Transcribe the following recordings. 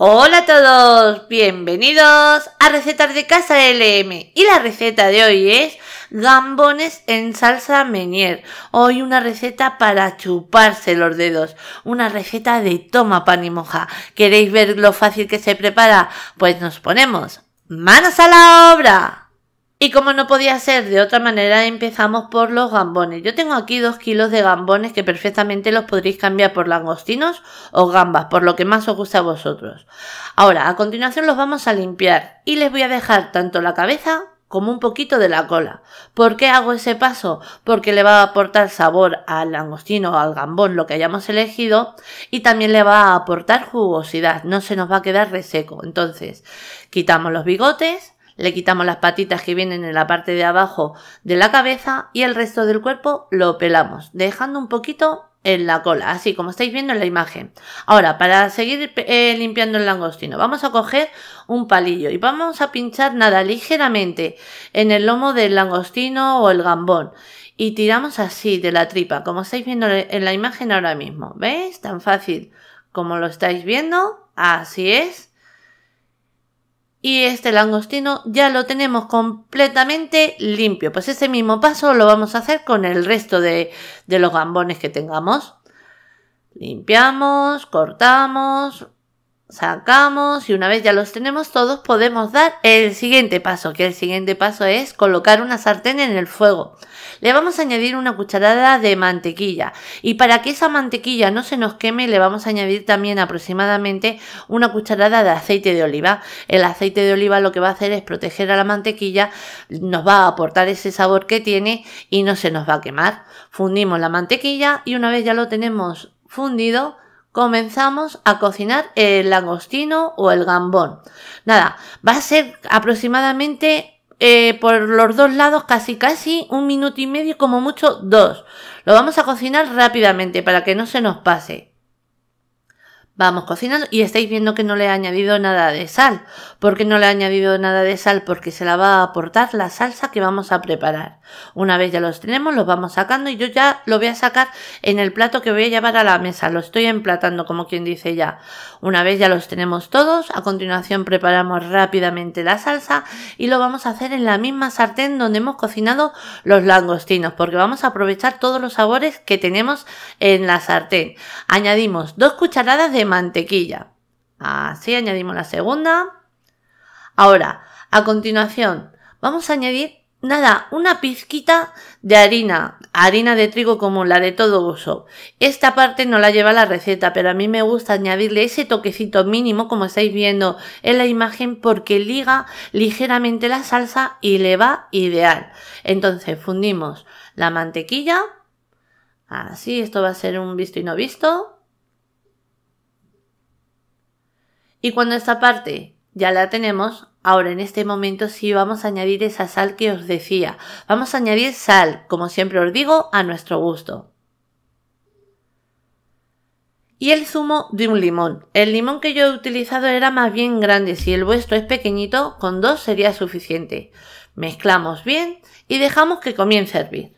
Hola a todos, bienvenidos a Recetas de Casa LM y la receta de hoy es gambones en salsa meñier Hoy una receta para chuparse los dedos, una receta de toma pan y moja. ¿Queréis ver lo fácil que se prepara? Pues nos ponemos manos a la obra. Y como no podía ser de otra manera, empezamos por los gambones. Yo tengo aquí dos kilos de gambones que perfectamente los podréis cambiar por langostinos o gambas, por lo que más os gusta a vosotros. Ahora, a continuación los vamos a limpiar y les voy a dejar tanto la cabeza como un poquito de la cola. ¿Por qué hago ese paso? Porque le va a aportar sabor al langostino o al gambón, lo que hayamos elegido, y también le va a aportar jugosidad, no se nos va a quedar reseco. Entonces, quitamos los bigotes, le quitamos las patitas que vienen en la parte de abajo de la cabeza y el resto del cuerpo lo pelamos, dejando un poquito en la cola, así como estáis viendo en la imagen. Ahora, para seguir eh, limpiando el langostino, vamos a coger un palillo y vamos a pinchar nada ligeramente en el lomo del langostino o el gambón y tiramos así de la tripa, como estáis viendo en la imagen ahora mismo. ¿Veis? Tan fácil como lo estáis viendo, así es y este langostino ya lo tenemos completamente limpio. Pues ese mismo paso lo vamos a hacer con el resto de, de los gambones que tengamos. Limpiamos, cortamos, sacamos y una vez ya los tenemos todos podemos dar el siguiente paso, que el siguiente paso es colocar una sartén en el fuego. Le vamos a añadir una cucharada de mantequilla y para que esa mantequilla no se nos queme le vamos a añadir también aproximadamente una cucharada de aceite de oliva. El aceite de oliva lo que va a hacer es proteger a la mantequilla, nos va a aportar ese sabor que tiene y no se nos va a quemar. Fundimos la mantequilla y una vez ya lo tenemos fundido comenzamos a cocinar el langostino o el gambón. Nada, va a ser aproximadamente eh, por los dos lados casi casi un minuto y medio como mucho dos. Lo vamos a cocinar rápidamente para que no se nos pase vamos cocinando y estáis viendo que no le he añadido nada de sal. ¿Por qué no le he añadido nada de sal? Porque se la va a aportar la salsa que vamos a preparar. Una vez ya los tenemos, los vamos sacando y yo ya lo voy a sacar en el plato que voy a llevar a la mesa. Lo estoy emplatando, como quien dice ya. Una vez ya los tenemos todos, a continuación preparamos rápidamente la salsa y lo vamos a hacer en la misma sartén donde hemos cocinado los langostinos, porque vamos a aprovechar todos los sabores que tenemos en la sartén. Añadimos dos cucharadas de mantequilla. Así añadimos la segunda. Ahora, a continuación, vamos a añadir nada, una pizquita de harina, harina de trigo como la de todo uso. Esta parte no la lleva la receta, pero a mí me gusta añadirle ese toquecito mínimo, como estáis viendo en la imagen, porque liga ligeramente la salsa y le va ideal. Entonces fundimos la mantequilla, así, esto va a ser un visto y no visto, Y cuando esta parte ya la tenemos, ahora en este momento sí vamos a añadir esa sal que os decía. Vamos a añadir sal, como siempre os digo, a nuestro gusto. Y el zumo de un limón. El limón que yo he utilizado era más bien grande, si el vuestro es pequeñito, con dos sería suficiente. Mezclamos bien y dejamos que comience a hervir.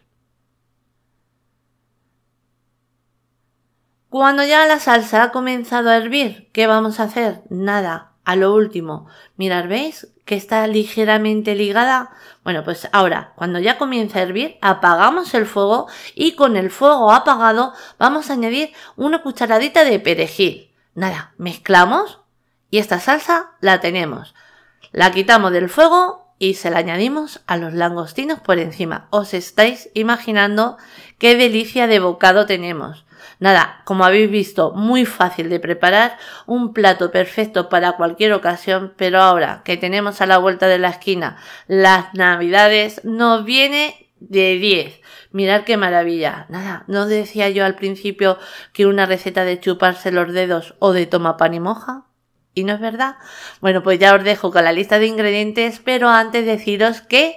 Cuando ya la salsa ha comenzado a hervir, ¿qué vamos a hacer? Nada, a lo último. Mirad, ¿veis? Que está ligeramente ligada. Bueno, pues ahora, cuando ya comienza a hervir, apagamos el fuego y con el fuego apagado vamos a añadir una cucharadita de perejil. Nada, mezclamos y esta salsa la tenemos. La quitamos del fuego y se la añadimos a los langostinos por encima. Os estáis imaginando qué delicia de bocado tenemos. Nada, como habéis visto, muy fácil de preparar, un plato perfecto para cualquier ocasión, pero ahora que tenemos a la vuelta de la esquina las navidades, nos viene de 10. Mirad qué maravilla. Nada, no decía yo al principio que una receta de chuparse los dedos o de toma pan y moja. ¿Y no es verdad? Bueno, pues ya os dejo con la lista de ingredientes, pero antes deciros que